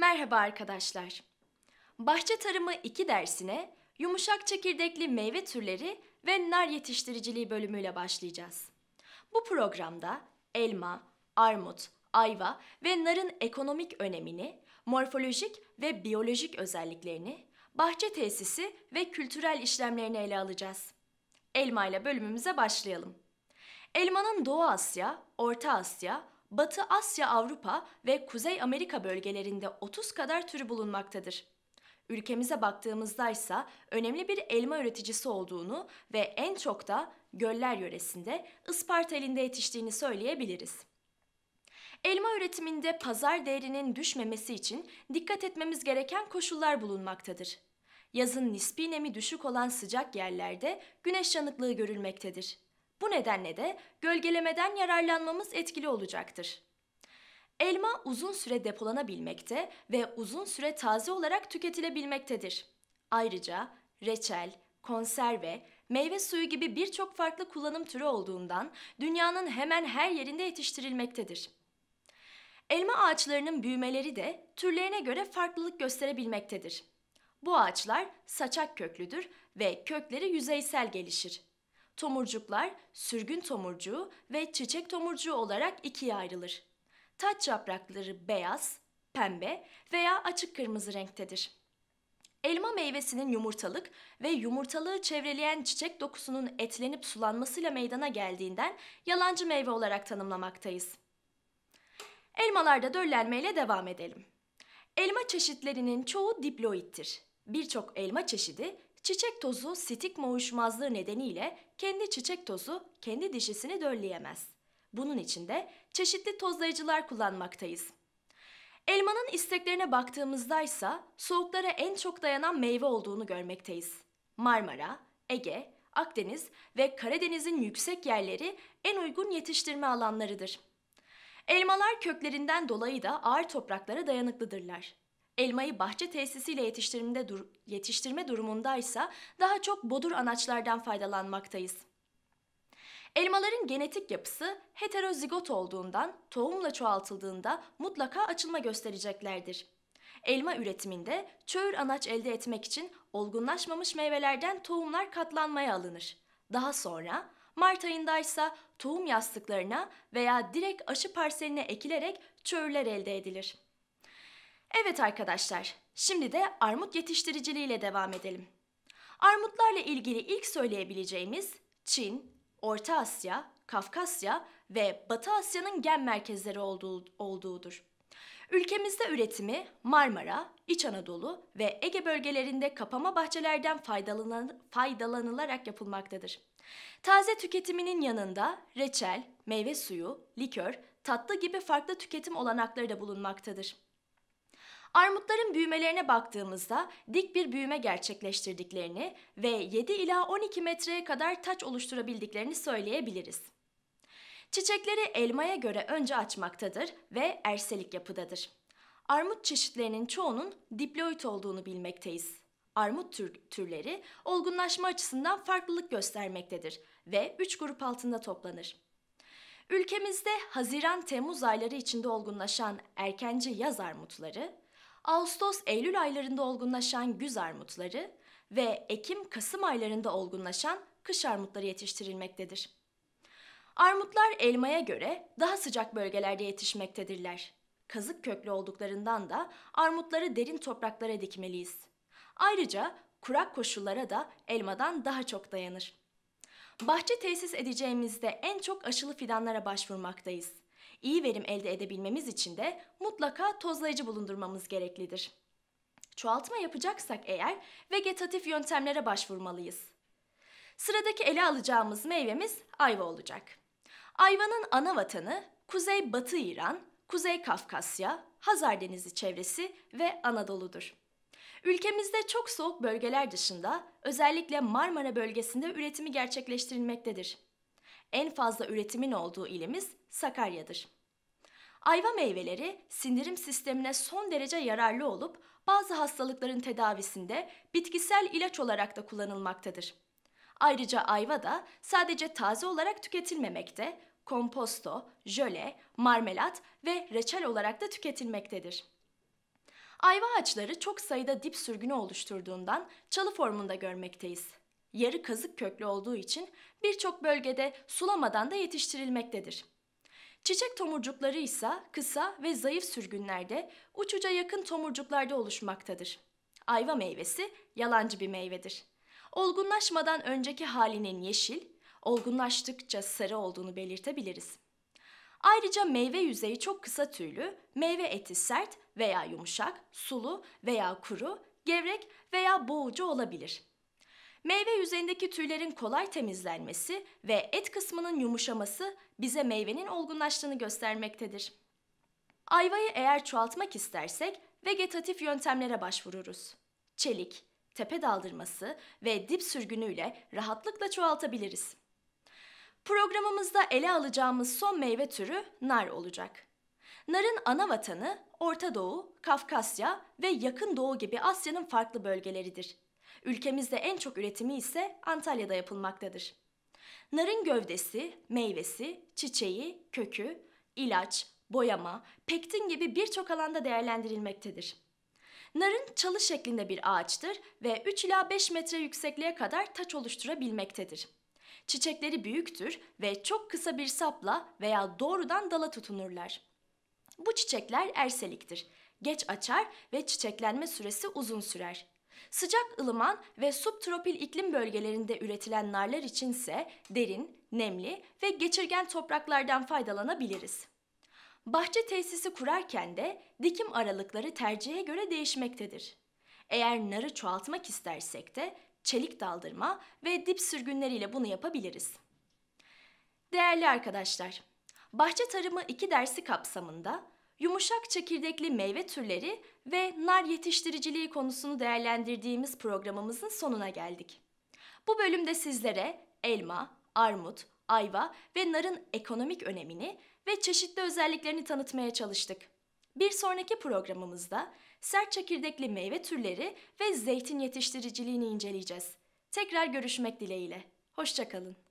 Merhaba arkadaşlar. Bahçe Tarımı 2 dersine yumuşak çekirdekli meyve türleri ve nar yetiştiriciliği bölümüyle başlayacağız. Bu programda elma, armut, ayva ve narın ekonomik önemini, morfolojik ve biyolojik özelliklerini, bahçe tesisi ve kültürel işlemlerini ele alacağız. Elma ile bölümümüze başlayalım. Elmanın Doğu Asya, Orta Asya, Batı Asya, Avrupa ve Kuzey Amerika bölgelerinde 30 kadar türü bulunmaktadır. Ülkemize baktığımızda ise önemli bir elma üreticisi olduğunu ve en çok da Göller yöresinde Isparta elinde yetiştiğini söyleyebiliriz. Elma üretiminde pazar değerinin düşmemesi için dikkat etmemiz gereken koşullar bulunmaktadır. Yazın nispi nemi düşük olan sıcak yerlerde güneş yanıklığı görülmektedir. Bu nedenle de gölgelemeden yararlanmamız etkili olacaktır. Elma uzun süre depolanabilmekte ve uzun süre taze olarak tüketilebilmektedir. Ayrıca reçel, konserve, meyve suyu gibi birçok farklı kullanım türü olduğundan dünyanın hemen her yerinde yetiştirilmektedir. Elma ağaçlarının büyümeleri de türlerine göre farklılık gösterebilmektedir. Bu ağaçlar saçak köklüdür ve kökleri yüzeysel gelişir. Tomurcuklar sürgün tomurcuğu ve çiçek tomurcuğu olarak ikiye ayrılır. Taç yaprakları beyaz, pembe veya açık kırmızı renktedir. Elma meyvesinin yumurtalık ve yumurtalığı çevreleyen çiçek dokusunun etlenip sulanmasıyla meydana geldiğinden yalancı meyve olarak tanımlamaktayız. Elmalarda döllenmeyle devam edelim. Elma çeşitlerinin çoğu diploittir. Birçok elma çeşidi Çiçek tozu stigma uyuşmazlığı nedeniyle kendi çiçek tozu kendi dişisini dölleyemez. Bunun için de çeşitli tozlayıcılar kullanmaktayız. Elmanın isteklerine baktığımızda ise soğuklara en çok dayanan meyve olduğunu görmekteyiz. Marmara, Ege, Akdeniz ve Karadeniz'in yüksek yerleri en uygun yetiştirme alanlarıdır. Elmalar köklerinden dolayı da ağır topraklara dayanıklıdırlar elmayı bahçe tesisiyle yetiştirme, dur yetiştirme durumundaysa daha çok bodur anaçlardan faydalanmaktayız. Elmaların genetik yapısı heterozigot olduğundan tohumla çoğaltıldığında mutlaka açılma göstereceklerdir. Elma üretiminde çöğür anaç elde etmek için olgunlaşmamış meyvelerden tohumlar katlanmaya alınır. Daha sonra Mart ayındaysa tohum yastıklarına veya direkt aşı parseline ekilerek çöğürler elde edilir. Evet arkadaşlar, şimdi de armut yetiştiriciliğiyle devam edelim. Armutlarla ilgili ilk söyleyebileceğimiz Çin, Orta Asya, Kafkasya ve Batı Asya'nın gen merkezleri olduğu, olduğudur. Ülkemizde üretimi Marmara, İç Anadolu ve Ege bölgelerinde kapama bahçelerden faydalan faydalanılarak yapılmaktadır. Taze tüketiminin yanında reçel, meyve suyu, likör, tatlı gibi farklı tüketim olanakları da bulunmaktadır. Armutların büyümelerine baktığımızda dik bir büyüme gerçekleştirdiklerini ve 7 ila 12 metreye kadar taç oluşturabildiklerini söyleyebiliriz. Çiçekleri elmaya göre önce açmaktadır ve erselik yapıdadır. Armut çeşitlerinin çoğunun diploid olduğunu bilmekteyiz. Armut tür türleri olgunlaşma açısından farklılık göstermektedir ve 3 grup altında toplanır. Ülkemizde Haziran-Temmuz ayları içinde olgunlaşan erkenci yaz armutları, Ağustos-Eylül aylarında olgunlaşan güz armutları ve Ekim-Kasım aylarında olgunlaşan kış armutları yetiştirilmektedir. Armutlar elmaya göre daha sıcak bölgelerde yetişmektedirler. Kazık köklü olduklarından da armutları derin topraklara dikmeliyiz. Ayrıca kurak koşullara da elmadan daha çok dayanır. Bahçe tesis edeceğimizde en çok aşılı fidanlara başvurmaktayız. İyi verim elde edebilmemiz için de mutlaka tozlayıcı bulundurmamız gereklidir. Çoğaltma yapacaksak eğer vegetatif yöntemlere başvurmalıyız. Sıradaki ele alacağımız meyvemiz ayva olacak. Ayvanın ana vatanı Kuzey-Batı İran, Kuzey Kafkasya, Hazar Denizi çevresi ve Anadolu'dur. Ülkemizde çok soğuk bölgeler dışında özellikle Marmara bölgesinde üretimi gerçekleştirilmektedir. En fazla üretimin olduğu ilimiz Sakarya'dır. Ayva meyveleri sindirim sistemine son derece yararlı olup bazı hastalıkların tedavisinde bitkisel ilaç olarak da kullanılmaktadır. Ayrıca ayva da sadece taze olarak tüketilmemekte, komposto, jöle, marmelat ve reçel olarak da tüketilmektedir. Ayva ağaçları çok sayıda dip sürgünü oluşturduğundan çalı formunda görmekteyiz yarı kazık köklü olduğu için birçok bölgede sulamadan da yetiştirilmektedir. Çiçek tomurcukları ise kısa ve zayıf sürgünlerde uçuca yakın tomurcuklarda oluşmaktadır. Ayva meyvesi yalancı bir meyvedir. Olgunlaşmadan önceki halinin yeşil, olgunlaştıkça sarı olduğunu belirtebiliriz. Ayrıca meyve yüzeyi çok kısa tüylü, meyve eti sert veya yumuşak, sulu veya kuru, gevrek veya boğucu olabilir.'' Meyve yüzeyindeki tüylerin kolay temizlenmesi ve et kısmının yumuşaması bize meyvenin olgunlaştığını göstermektedir. Ayvayı eğer çoğaltmak istersek vegetatif yöntemlere başvururuz. Çelik, tepe daldırması ve dip sürgünüyle rahatlıkla çoğaltabiliriz. Programımızda ele alacağımız son meyve türü nar olacak. Narın ana vatanı Orta Doğu, Kafkasya ve Yakın Doğu gibi Asya'nın farklı bölgeleridir. Ülkemizde en çok üretimi ise Antalya'da yapılmaktadır. Narın gövdesi, meyvesi, çiçeği, kökü, ilaç, boyama, pektin gibi birçok alanda değerlendirilmektedir. Narın çalı şeklinde bir ağaçtır ve 3 ila 5 metre yüksekliğe kadar taç oluşturabilmektedir. Çiçekleri büyüktür ve çok kısa bir sapla veya doğrudan dala tutunurlar. Bu çiçekler erseliktir. Geç açar ve çiçeklenme süresi uzun sürer. Sıcak ılıman ve subtropil iklim bölgelerinde üretilen narlar içinse derin, nemli ve geçirgen topraklardan faydalanabiliriz. Bahçe tesisi kurarken de dikim aralıkları tercihe göre değişmektedir. Eğer narı çoğaltmak istersek de çelik daldırma ve dip sürgünleriyle bunu yapabiliriz. Değerli arkadaşlar, bahçe tarımı 2 dersi kapsamında yumuşak çekirdekli meyve türleri ve nar yetiştiriciliği konusunu değerlendirdiğimiz programımızın sonuna geldik. Bu bölümde sizlere elma, armut, ayva ve narın ekonomik önemini ve çeşitli özelliklerini tanıtmaya çalıştık. Bir sonraki programımızda sert çekirdekli meyve türleri ve zeytin yetiştiriciliğini inceleyeceğiz. Tekrar görüşmek dileğiyle. Hoşçakalın.